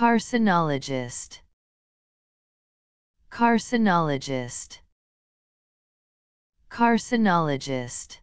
Carcinologist Carcinologist Carcinologist